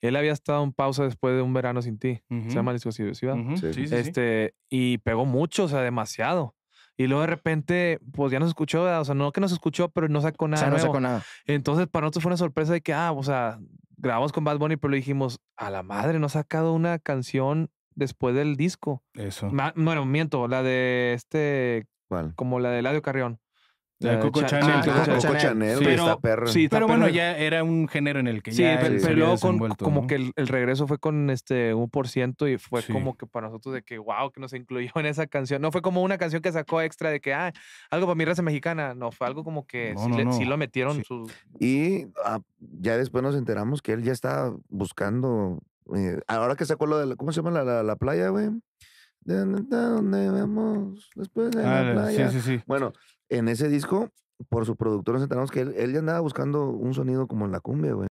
Él había estado en pausa después de un verano sin ti. Se llama de Ciudad. este, Y pegó mucho, o sea, demasiado. Y luego de repente, pues ya nos escuchó, o sea, no que nos escuchó, pero no sacó nada. nada. Entonces, para nosotros fue una sorpresa de que, ah, o sea, grabamos con Bad Bunny, pero le dijimos, a la madre, no ha sacado una canción después del disco. Eso. bueno, miento, la de este. Como la de Ladio Carrión. Ah, ah, Coco Chanel. Pero- bueno, ya era un género en el que ya. pero, luego como que el, regreso fue con este ciento y fue como que para nosotros de que wow, que nos incluyó en esa canción. No fue como una canción que sacó extra de que ah, algo para mi raza mexicana. No, fue algo como que sí, lo metieron Y ah, ya después nos enteramos que él ya estaba buscando. Eh, ahora que sacó lo de. ¿Cómo se llama la, la playa, güey? de donde vemos después de la ah, playa. Sí, sí, sí. Bueno, en ese disco, por su productor nos enteramos que él, él ya andaba buscando un sonido como en la cumbia, güey.